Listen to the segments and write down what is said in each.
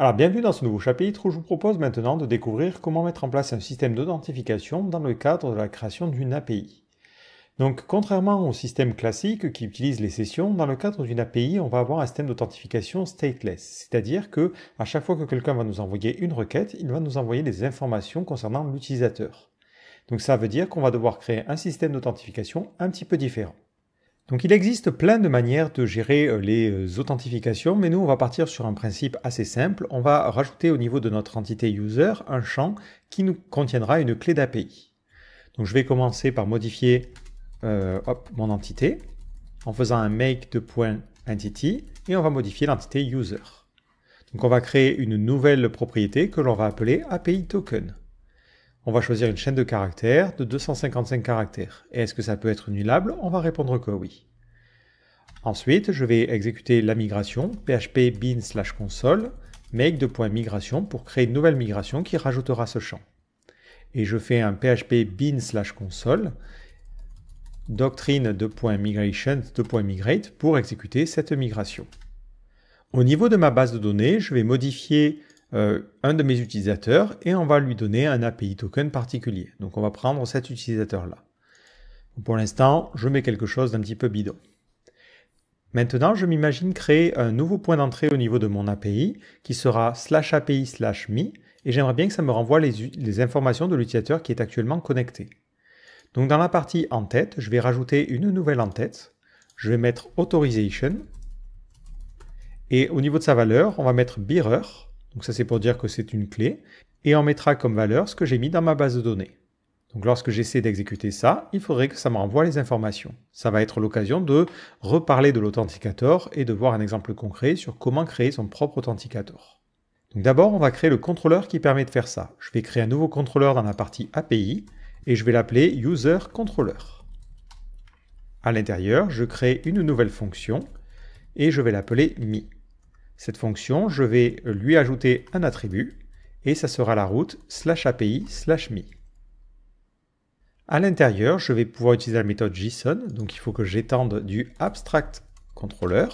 Alors bienvenue dans ce nouveau chapitre où je vous propose maintenant de découvrir comment mettre en place un système d'authentification dans le cadre de la création d'une API. Donc contrairement au système classique qui utilise les sessions, dans le cadre d'une API, on va avoir un système d'authentification stateless, c'est-à-dire que à chaque fois que quelqu'un va nous envoyer une requête, il va nous envoyer des informations concernant l'utilisateur. Donc ça veut dire qu'on va devoir créer un système d'authentification un petit peu différent. Donc il existe plein de manières de gérer euh, les euh, authentifications, mais nous on va partir sur un principe assez simple. On va rajouter au niveau de notre entité user un champ qui nous contiendra une clé d'API. Donc je vais commencer par modifier euh, mon entité en faisant un make de point entity et on va modifier l'entité user. Donc on va créer une nouvelle propriété que l'on va appeler API token. On va choisir une chaîne de caractères de 255 caractères. est-ce que ça peut être nullable On va répondre que oui. Ensuite, je vais exécuter la migration php bin slash console make de .migration pour créer une nouvelle migration qui rajoutera ce champ. Et je fais un php bin slash console doctrine de .migration pour exécuter cette migration. Au niveau de ma base de données, je vais modifier euh, un de mes utilisateurs et on va lui donner un API token particulier. Donc on va prendre cet utilisateur-là. Pour l'instant, je mets quelque chose d'un petit peu bidon. Maintenant, je m'imagine créer un nouveau point d'entrée au niveau de mon API qui sera slash API slash me et j'aimerais bien que ça me renvoie les, les informations de l'utilisateur qui est actuellement connecté. Donc dans la partie en tête, je vais rajouter une nouvelle en tête. Je vais mettre authorization et au niveau de sa valeur, on va mettre bearer donc ça c'est pour dire que c'est une clé, et on mettra comme valeur ce que j'ai mis dans ma base de données. Donc lorsque j'essaie d'exécuter ça, il faudrait que ça me renvoie les informations. Ça va être l'occasion de reparler de l'authenticator et de voir un exemple concret sur comment créer son propre authenticator. Donc d'abord, on va créer le contrôleur qui permet de faire ça. Je vais créer un nouveau contrôleur dans la partie API et je vais l'appeler UserController. controller. À l'intérieur, je crée une nouvelle fonction et je vais l'appeler me. Cette fonction, je vais lui ajouter un attribut et ça sera la route slash API slash me. À l'intérieur, je vais pouvoir utiliser la méthode JSON, donc il faut que j'étende du abstract controller.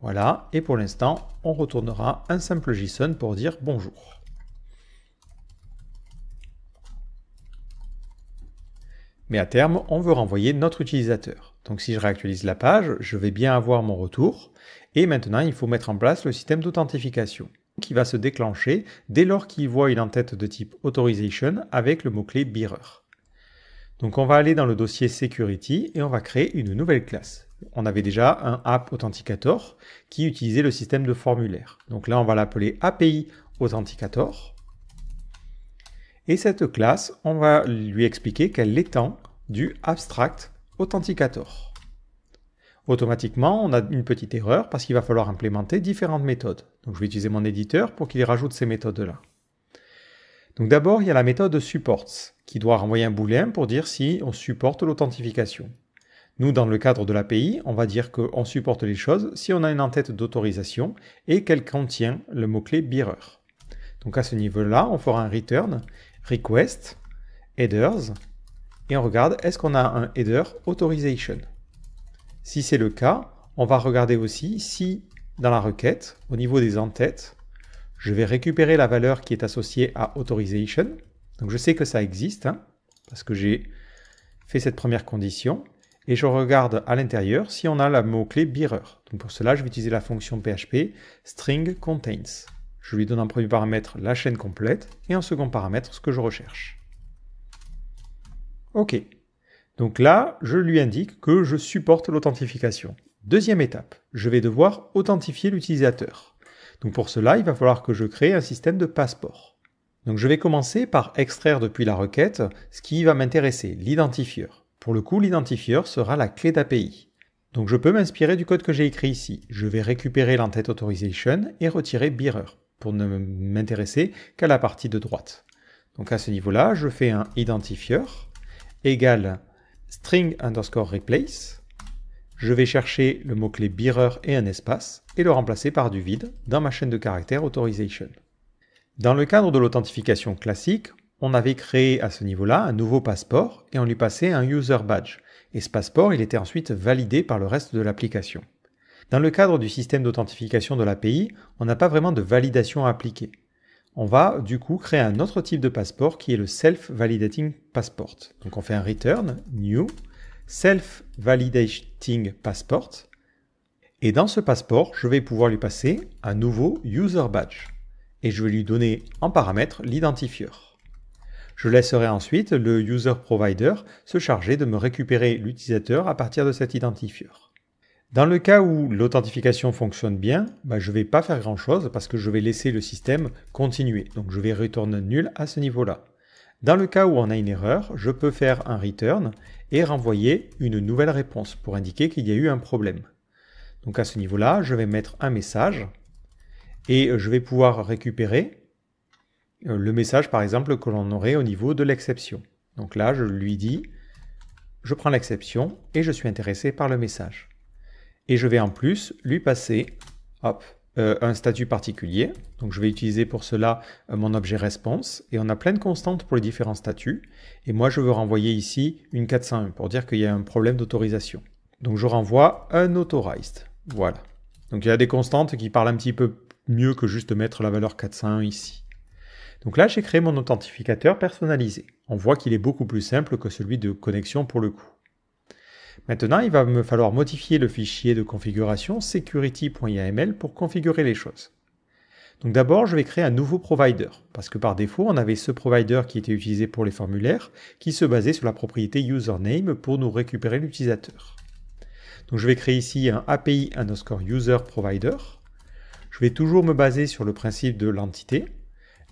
Voilà, et pour l'instant, on retournera un simple JSON pour dire bonjour. Mais à terme, on veut renvoyer notre utilisateur. Donc si je réactualise la page, je vais bien avoir mon retour. Et maintenant, il faut mettre en place le système d'authentification qui va se déclencher dès lors qu'il voit une entête de type Authorization avec le mot-clé Bearer. Donc on va aller dans le dossier Security et on va créer une nouvelle classe. On avait déjà un App Authenticator qui utilisait le système de formulaire. Donc là, on va l'appeler API Authenticator. Et cette classe, on va lui expliquer qu'elle l'étend du Abstract Authenticator. Automatiquement, on a une petite erreur parce qu'il va falloir implémenter différentes méthodes. Donc je vais utiliser mon éditeur pour qu'il rajoute ces méthodes-là. Donc d'abord, il y a la méthode supports qui doit renvoyer un booléen pour dire si on supporte l'authentification. Nous, dans le cadre de l'API, on va dire qu'on supporte les choses si on a une entête d'autorisation et qu'elle contient le mot-clé bearer. Donc à ce niveau-là, on fera un return, request, headers, et on regarde est-ce qu'on a un header authorization. Si c'est le cas, on va regarder aussi si, dans la requête, au niveau des entêtes, je vais récupérer la valeur qui est associée à authorization. Donc je sais que ça existe, hein, parce que j'ai fait cette première condition. Et je regarde à l'intérieur si on a la mot-clé bearer. Donc pour cela, je vais utiliser la fonction PHP string contains. Je lui donne en premier paramètre la chaîne complète et en second paramètre ce que je recherche. OK. Donc là, je lui indique que je supporte l'authentification. Deuxième étape, je vais devoir authentifier l'utilisateur. Donc pour cela, il va falloir que je crée un système de passeport. Donc je vais commencer par extraire depuis la requête ce qui va m'intéresser, l'identifieur. Pour le coup, l'identifieur sera la clé d'API. Donc je peux m'inspirer du code que j'ai écrit ici. Je vais récupérer l'entête authorization et retirer bearer pour ne m'intéresser qu'à la partie de droite. Donc à ce niveau-là, je fais un identifier égal string underscore replace. Je vais chercher le mot-clé bearer et un espace et le remplacer par du vide dans ma chaîne de caractères authorization. Dans le cadre de l'authentification classique, on avait créé à ce niveau-là un nouveau passeport et on lui passait un user badge. Et ce passeport, il était ensuite validé par le reste de l'application. Dans le cadre du système d'authentification de l'API, on n'a pas vraiment de validation à appliquer on va du coup créer un autre type de passeport qui est le Self-Validating Passport. Donc on fait un return, new, Self-Validating Passport. Et dans ce passeport, je vais pouvoir lui passer un nouveau User Badge. Et je vais lui donner en paramètre l'identifieur. Je laisserai ensuite le User Provider se charger de me récupérer l'utilisateur à partir de cet identifieur. Dans le cas où l'authentification fonctionne bien, bah, je ne vais pas faire grand-chose parce que je vais laisser le système continuer. Donc je vais retourner nul à ce niveau-là. Dans le cas où on a une erreur, je peux faire un return et renvoyer une nouvelle réponse pour indiquer qu'il y a eu un problème. Donc à ce niveau-là, je vais mettre un message et euh, je vais pouvoir récupérer euh, le message par exemple que l'on aurait au niveau de l'exception. Donc là, je lui dis, je prends l'exception et je suis intéressé par le message. Et je vais en plus lui passer euh, un statut particulier. Donc je vais utiliser pour cela euh, mon objet response et on a plein de constantes pour les différents statuts. Et moi je veux renvoyer ici une 401 pour dire qu'il y a un problème d'autorisation. Donc je renvoie un authorized. Voilà. Donc il y a des constantes qui parlent un petit peu mieux que juste mettre la valeur 401 ici. Donc là j'ai créé mon authentificateur personnalisé. On voit qu'il est beaucoup plus simple que celui de connexion pour le coup. Maintenant, il va me falloir modifier le fichier de configuration security.iml pour configurer les choses. Donc d'abord, je vais créer un nouveau provider, parce que par défaut, on avait ce provider qui était utilisé pour les formulaires, qui se basait sur la propriété username pour nous récupérer l'utilisateur. Donc je vais créer ici un API underscore user provider. Je vais toujours me baser sur le principe de l'entité.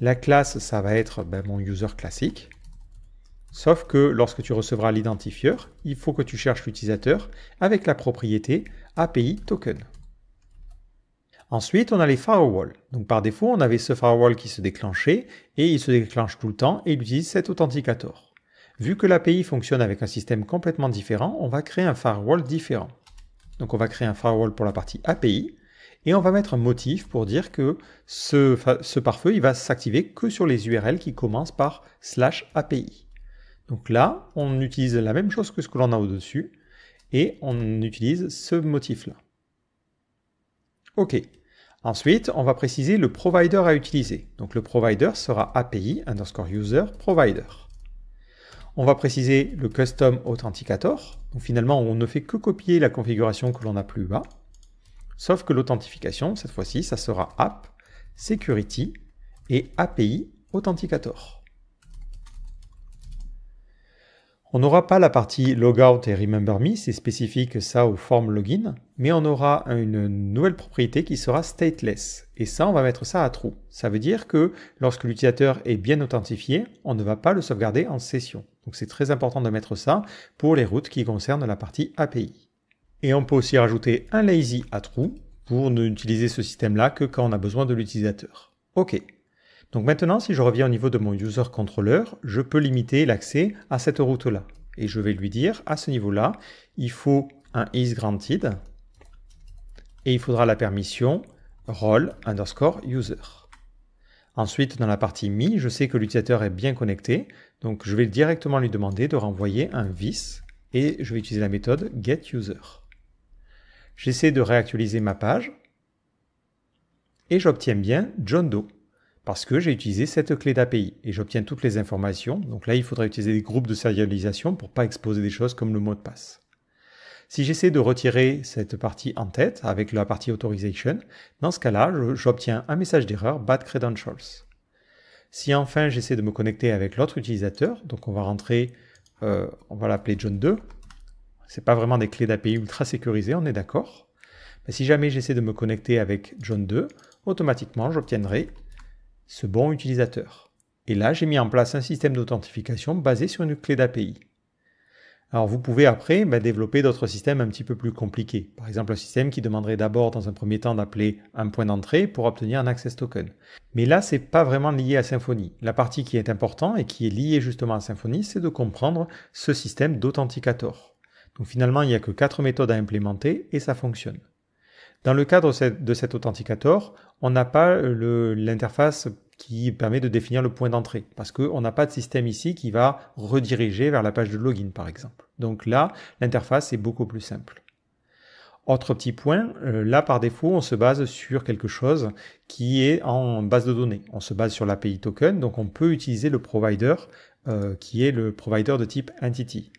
La classe, ça va être ben, mon user classique. Sauf que lorsque tu recevras l'identifieur, il faut que tu cherches l'utilisateur avec la propriété API token. Ensuite, on a les firewalls. Donc par défaut, on avait ce firewall qui se déclenchait et il se déclenche tout le temps et il utilise cet authenticator. Vu que l'API fonctionne avec un système complètement différent, on va créer un firewall différent. Donc on va créer un firewall pour la partie API et on va mettre un motif pour dire que ce, pare-feu il va s'activer que sur les URL qui commencent par slash API. Donc là, on utilise la même chose que ce que l'on a au-dessus, et on utilise ce motif-là. OK. Ensuite, on va préciser le provider à utiliser. Donc le provider sera API underscore user provider. On va préciser le custom authenticator. Donc finalement, on ne fait que copier la configuration que l'on a plus bas. Sauf que l'authentification, cette fois-ci, ça sera app, security et API authenticator. On n'aura pas la partie logout et remember me, c'est spécifique ça aux formes login, mais on aura une nouvelle propriété qui sera stateless. Et ça, on va mettre ça à true. Ça veut dire que lorsque l'utilisateur est bien authentifié, on ne va pas le sauvegarder en session. Donc c'est très important de mettre ça pour les routes qui concernent la partie API. Et on peut aussi rajouter un lazy à true pour n'utiliser ce système-là que quand on a besoin de l'utilisateur. OK, donc maintenant, si je reviens au niveau de mon user controller, je peux limiter l'accès à cette route-là. Et je vais lui dire, à ce niveau-là, il faut un is granted et il faudra la permission Roll underscore user. Ensuite, dans la partie mi, je sais que l'utilisateur est bien connecté, donc je vais directement lui demander de renvoyer un vis et je vais utiliser la méthode getUser. J'essaie de réactualiser ma page et j'obtiens bien John Doe parce que j'ai utilisé cette clé d'API et j'obtiens toutes les informations. Donc là, il faudrait utiliser des groupes de sérialisation pour ne pas exposer des choses comme le mot de passe. Si j'essaie de retirer cette partie en tête avec la partie authorization, dans ce cas-là, j'obtiens un message d'erreur bad credentials. Si enfin j'essaie de me connecter avec l'autre utilisateur, donc on va rentrer, euh, on va l'appeler John 2, c'est pas vraiment des clés d'API ultra sécurisées, on est d'accord. Mais si jamais j'essaie de me connecter avec John 2, automatiquement j'obtiendrai ce bon utilisateur. Et là, j'ai mis en place un système d'authentification basé sur une clé d'API. Alors vous pouvez après bah, développer d'autres systèmes un petit peu plus compliqués. Par exemple un système qui demanderait d'abord dans un premier temps d'appeler un point d'entrée pour obtenir un access token. Mais là c'est pas vraiment lié à Symfony. La partie qui est importante et qui est liée justement à Symfony c'est de comprendre ce système d'authenticator. Donc finalement il n'y a que quatre méthodes à implémenter et ça fonctionne. Dans le cadre de cet authenticator, on n'a pas l'interface qui permet de définir le point d'entrée, parce qu'on n'a pas de système ici qui va rediriger vers la page de login, par exemple. Donc là, l'interface est beaucoup plus simple. Autre petit point, euh, là par défaut, on se base sur quelque chose qui est en base de données. On se base sur l'API token, donc on peut utiliser le provider euh, qui est le provider de type entity.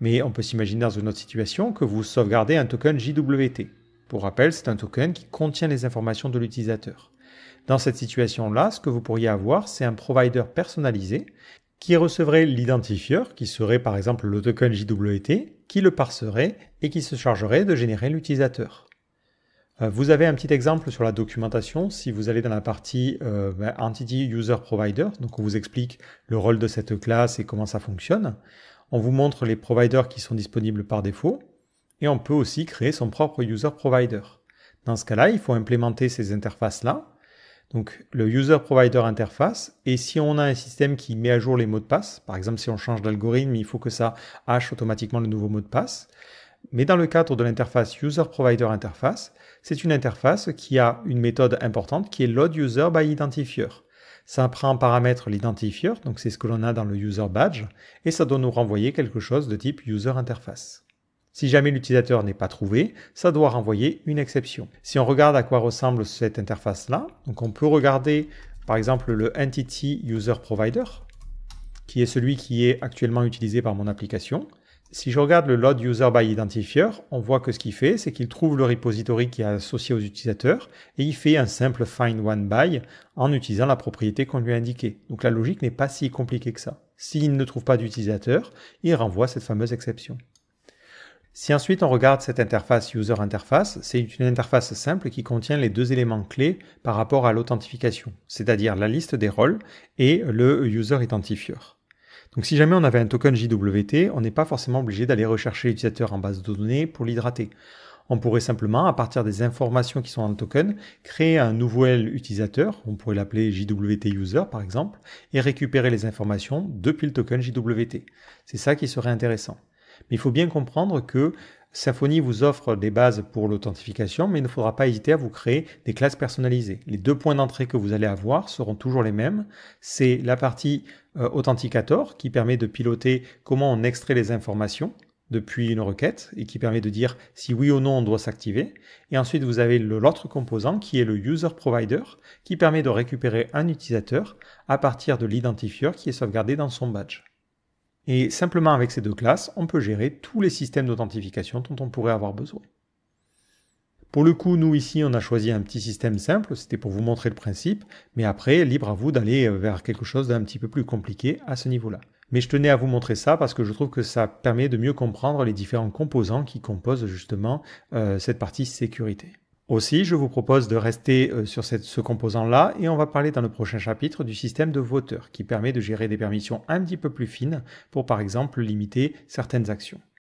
Mais on peut s'imaginer dans une autre situation que vous sauvegardez un token JWT. Pour rappel, c'est un token qui contient les informations de l'utilisateur. Dans cette situation-là, ce que vous pourriez avoir, c'est un provider personnalisé qui recevrait l'identifieur, qui serait par exemple le token JWT, qui le parserait et qui se chargerait de générer l'utilisateur. Euh, vous avez un petit exemple sur la documentation si vous allez dans la partie euh, ben, Entity User Provider, donc on vous explique le rôle de cette classe et comment ça fonctionne. On vous montre les providers qui sont disponibles par défaut et on peut aussi créer son propre user provider. Dans ce cas-là, il faut implémenter ces interfaces-là. Donc le user provider interface, et si on a un système qui met à jour les mots de passe, par exemple si on change d'algorithme, il faut que ça hache automatiquement le nouveau mot de passe. Mais dans le cadre de l'interface user provider interface, c'est une interface qui a une méthode importante qui est load user by identifier. Ça prend en paramètre l'identifier, donc c'est ce que l'on a dans le user badge, et ça doit nous renvoyer quelque chose de type user interface. Si jamais l'utilisateur n'est pas trouvé, ça doit renvoyer une exception. Si on regarde à quoi ressemble cette interface-là, donc on peut regarder par exemple le Entity User Provider, qui est celui qui est actuellement utilisé par mon application. Si je regarde le load user by identifier, on voit que ce qu'il fait, c'est qu'il trouve le repository qui est associé aux utilisateurs et il fait un simple find one by en utilisant la propriété qu'on lui a indiquée. Donc la logique n'est pas si compliquée que ça. S'il ne trouve pas d'utilisateur, il renvoie cette fameuse exception. Si ensuite on regarde cette interface User Interface, c'est une interface simple qui contient les deux éléments clés par rapport à l'authentification, c'est-à-dire la liste des rôles et le User Identifier. Donc si jamais on avait un token JWT, on n'est pas forcément obligé d'aller rechercher l'utilisateur en base de données pour l'hydrater. On pourrait simplement, à partir des informations qui sont dans le token, créer un nouvel utilisateur, on pourrait l'appeler JWT User par exemple, et récupérer les informations depuis le token JWT. C'est ça qui serait intéressant. Mais il faut bien comprendre que Symfony vous offre des bases pour l'authentification, mais il ne faudra pas hésiter à vous créer des classes personnalisées. Les deux points d'entrée que vous allez avoir seront toujours les mêmes. C'est la partie euh, Authenticator qui permet de piloter comment on extrait les informations depuis une requête et qui permet de dire si oui ou non on doit s'activer. Et ensuite, vous avez l'autre composant qui est le User Provider qui permet de récupérer un utilisateur à partir de l'identifieur qui est sauvegardé dans son badge. Et simplement avec ces deux classes, on peut gérer tous les systèmes d'authentification dont on pourrait avoir besoin. Pour le coup, nous ici, on a choisi un petit système simple, c'était pour vous montrer le principe, mais après, libre à vous d'aller euh, vers quelque chose d'un petit peu plus compliqué à ce niveau-là. Mais je tenais à vous montrer ça parce que je trouve que ça permet de mieux comprendre les différents composants qui composent justement euh, cette partie sécurité. Aussi, je vous propose de rester euh, sur ce composant-là et on va parler dans le prochain chapitre du système de voteur qui permet de gérer des permissions un petit peu plus fines pour par exemple limiter certaines actions.